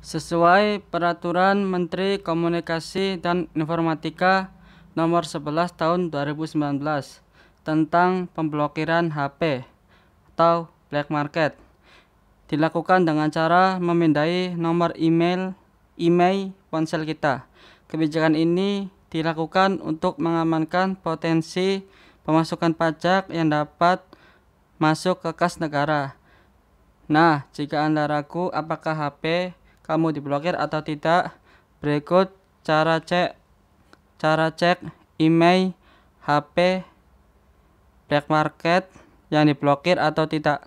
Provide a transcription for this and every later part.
sesuai peraturan Menteri Komunikasi dan Informatika nomor 11 tahun 2019 tentang pemblokiran HP atau black market dilakukan dengan cara memindai nomor email email ponsel kita. Kebijakan ini dilakukan untuk mengamankan potensi pemasukan pajak yang dapat masuk ke kas negara. Nah, jika Anda ragu apakah HP kamu diblokir atau tidak. Berikut cara cek cara cek email HP black market yang diblokir atau tidak.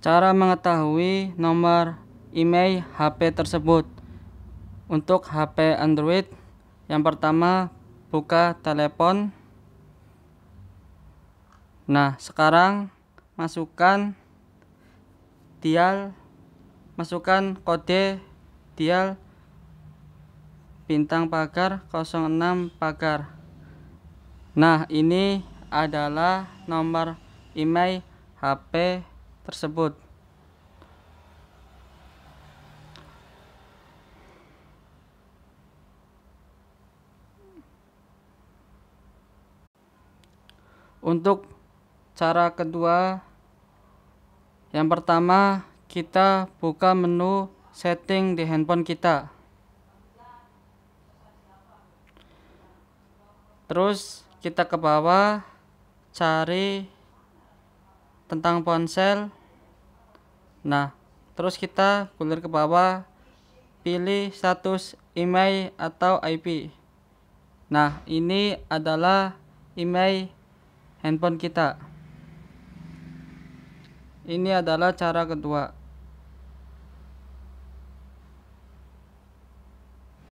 Cara mengetahui nomor email HP tersebut. Untuk HP Android, yang pertama buka telepon. Nah, sekarang masukkan dial masukkan kode dial bintang pagar 06 pagar nah ini adalah nomor email HP tersebut untuk cara kedua yang pertama, kita buka menu setting di handphone kita. Terus kita ke bawah cari tentang ponsel. Nah, terus kita gulir ke bawah pilih status email atau IP. Nah, ini adalah email handphone kita. Ini adalah cara kedua.